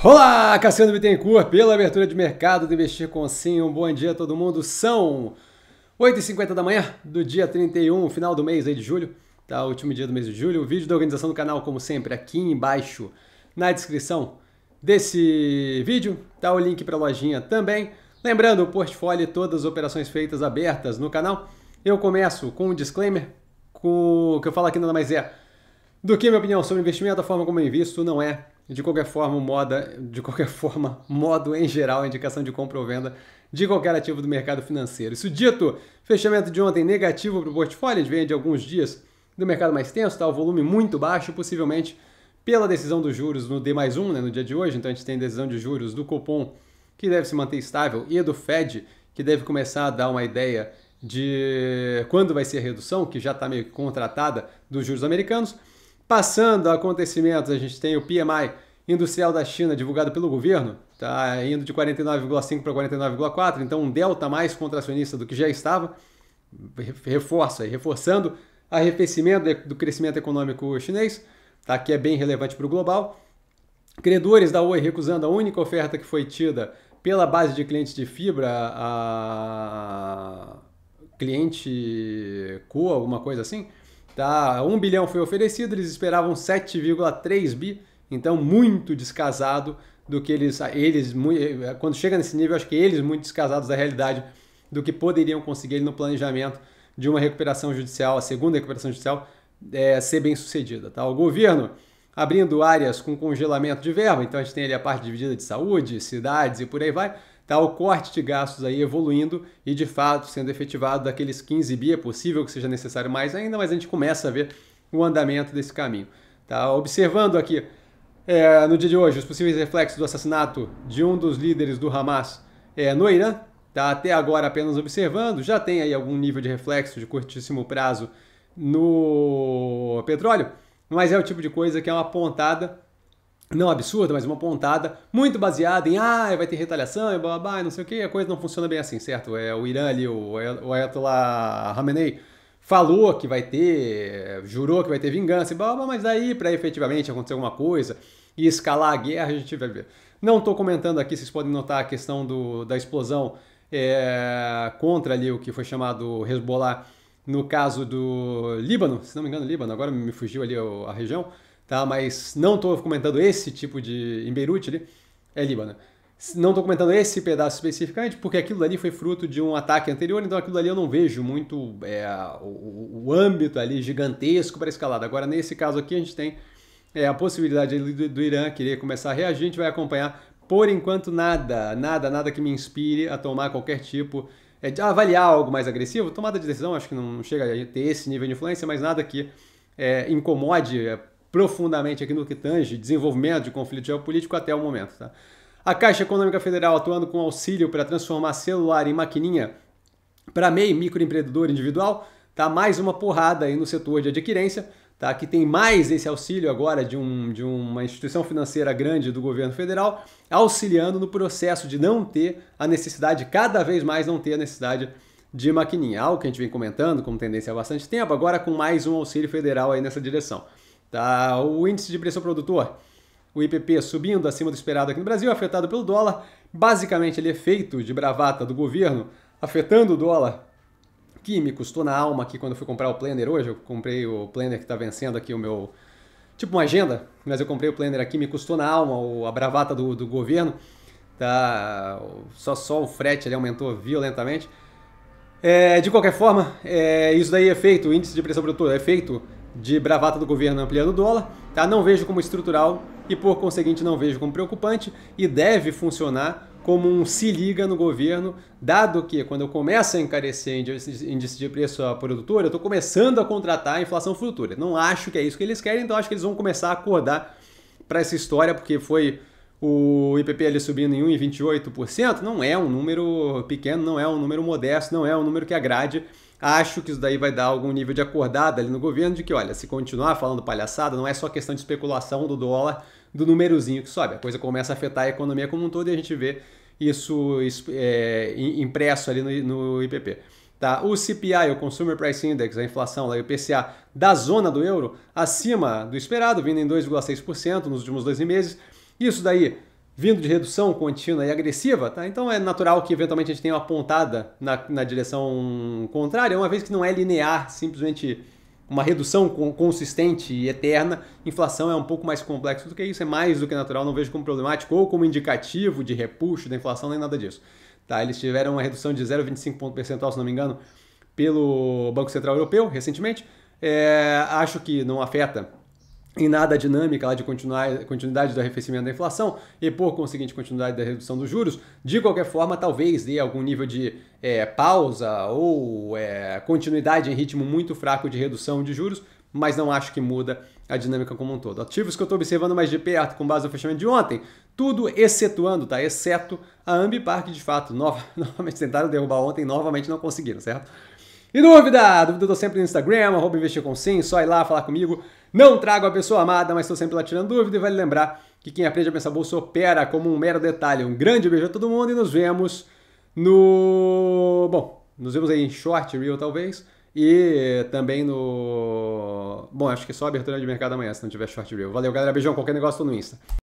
Olá, Cassiano Bittencourt, pela abertura de mercado do Investir com Sim. Um bom dia a todo mundo. São 8h50 da manhã do dia 31, final do mês aí de julho, tá? O último dia do mês de julho. O vídeo da organização do canal, como sempre, aqui embaixo na descrição desse vídeo. Tá o link para a lojinha também. Lembrando, o portfólio e todas as operações feitas abertas no canal. Eu começo com um disclaimer, com o que eu falo aqui nada mais é do que minha opinião sobre investimento, a forma como eu invisto não é de qualquer forma, moda, de qualquer forma, modo em geral, indicação de compra ou venda de qualquer ativo do mercado financeiro. Isso dito, fechamento de ontem negativo para o portfólio, a gente vem de alguns dias do mercado mais tenso, tá? o volume muito baixo, possivelmente pela decisão dos juros no D mais um, né, no dia de hoje. Então a gente tem decisão de juros do Copom, que deve se manter estável, e do Fed, que deve começar a dar uma ideia de quando vai ser a redução, que já está meio contratada, dos juros americanos. Passando a acontecimentos, a gente tem o PMI industrial da China divulgado pelo governo, está indo de 49,5 para 49,4, então um delta mais contracionista do que já estava, reforça e reforçando arrefecimento do crescimento econômico chinês, tá? que é bem relevante para o global. Credores da Oi recusando a única oferta que foi tida pela base de clientes de fibra, a cliente Coa, alguma coisa assim, Tá? 1 bilhão foi oferecido, eles esperavam 7,3 bi, então muito descasado do que eles, eles eh, quando chega nesse nível, acho que eles muito descasados da realidade do que poderiam conseguir no planejamento de uma recuperação judicial, a segunda recuperação judicial, é, ser bem sucedida. Tá? O governo abrindo áreas com congelamento de verba, então a gente tem ali a parte dividida de saúde, cidades e por aí vai, está o corte de gastos aí evoluindo e de fato sendo efetivado daqueles 15 bi, é possível que seja necessário mais ainda, mas a gente começa a ver o andamento desse caminho. Tá observando aqui é, no dia de hoje os possíveis reflexos do assassinato de um dos líderes do Hamas é, no Irã, tá até agora apenas observando, já tem aí algum nível de reflexo de curtíssimo prazo no petróleo mas é o tipo de coisa que é uma pontada, não absurda, mas uma pontada, muito baseada em, ah, vai ter retaliação e blá blá, blá não sei o que, a coisa não funciona bem assim, certo? É, o Irã ali, o, o Ayatollah Khamenei, falou que vai ter, jurou que vai ter vingança e blá, blá, blá mas aí para efetivamente acontecer alguma coisa e escalar a guerra, a gente vai ver. Não estou comentando aqui, vocês podem notar a questão do, da explosão é, contra ali o que foi chamado Hezbollah no caso do Líbano, se não me engano, Líbano, agora me fugiu ali a região, tá? Mas não estou comentando esse tipo de. em Beirute ali, é Líbano. Não estou comentando esse pedaço especificamente, porque aquilo ali foi fruto de um ataque anterior, então aquilo ali eu não vejo muito é, o, o, âmbito ali gigantesco para escalada. Agora, nesse caso aqui, a gente tem é, a possibilidade do, do Irã querer começar a reagir, a gente vai acompanhar. Por enquanto, nada, nada, nada que me inspire a tomar qualquer tipo de é, avaliar algo mais agressivo, tomada de decisão, acho que não chega a ter esse nível de influência, mas nada que é, incomode é, profundamente aqui no que tange desenvolvimento de conflito geopolítico até o momento. Tá? A Caixa Econômica Federal atuando com auxílio para transformar celular em maquininha para MEI, microempreendedor individual, tá mais uma porrada aí no setor de adquirência tá? que tem mais esse auxílio agora de, um, de uma instituição financeira grande do governo federal, auxiliando no processo de não ter a necessidade, cada vez mais não ter a necessidade de maquininha. Algo que a gente vem comentando como tendência há bastante tempo, agora com mais um auxílio federal aí nessa direção. Tá? O índice de preço produtor, o IPP, subindo acima do esperado aqui no Brasil, afetado pelo dólar. Basicamente, ele é feito de bravata do governo, afetando o dólar me custou na alma aqui quando eu fui comprar o planner hoje. Eu comprei o planner que está vencendo aqui o meu. Tipo uma agenda, mas eu comprei o planner aqui, me custou na alma a bravata do, do governo. Tá, só, só o frete ele aumentou violentamente. É, de qualquer forma, é, isso daí é feito, o índice de pressão produtora é feito de bravata do governo ampliando o dólar, tá? não vejo como estrutural e por conseguinte não vejo como preocupante e deve funcionar como um se liga no governo, dado que quando eu começo a encarecer índice de preço à produtora, eu estou começando a contratar a inflação futura. Não acho que é isso que eles querem, então acho que eles vão começar a acordar para essa história, porque foi o IPP ali subindo em 1,28%, não é um número pequeno, não é um número modesto, não é um número que agrade Acho que isso daí vai dar algum nível de acordada ali no governo de que, olha, se continuar falando palhaçada, não é só questão de especulação do dólar, do númerozinho que sobe. A coisa começa a afetar a economia como um todo e a gente vê isso é, impresso ali no, no IPP. Tá? O CPI, o Consumer Price Index, a inflação, lá, o IPCA da zona do euro, acima do esperado, vindo em 2,6% nos últimos 12 meses. Isso daí vindo de redução contínua e agressiva, tá? então é natural que eventualmente a gente tenha uma pontada na, na direção contrária, uma vez que não é linear, simplesmente uma redução consistente e eterna. Inflação é um pouco mais complexo do que isso, é mais do que natural, não vejo como problemático ou como indicativo de repuxo da inflação, nem nada disso. Tá? Eles tiveram uma redução de 0,25 ponto percentual, se não me engano, pelo Banco Central Europeu recentemente. É, acho que não afeta em nada a dinâmica lá de continuidade do arrefecimento da inflação e, por conseguinte, continuidade da redução dos juros, de qualquer forma, talvez dê algum nível de é, pausa ou é, continuidade em ritmo muito fraco de redução de juros, mas não acho que muda a dinâmica como um todo. Ativos que eu estou observando mais de perto com base no fechamento de ontem, tudo excetuando, tá? Exceto a Ambipar, que de fato nova, novamente tentaram derrubar ontem, novamente não conseguiram, certo? E dúvida? Dúvida eu tô sempre no Instagram, arroba investir com sim, só ir lá falar comigo. Não trago a pessoa amada, mas estou sempre lá tirando dúvida e vale lembrar que quem aprende a pensar bolsa opera como um mero detalhe. Um grande beijo a todo mundo e nos vemos no... Bom, nos vemos aí em short, real talvez, e também no... Bom, acho que é só abertura de mercado amanhã, se não tiver short real. Valeu, galera. Beijão. Qualquer negócio, tô no Insta.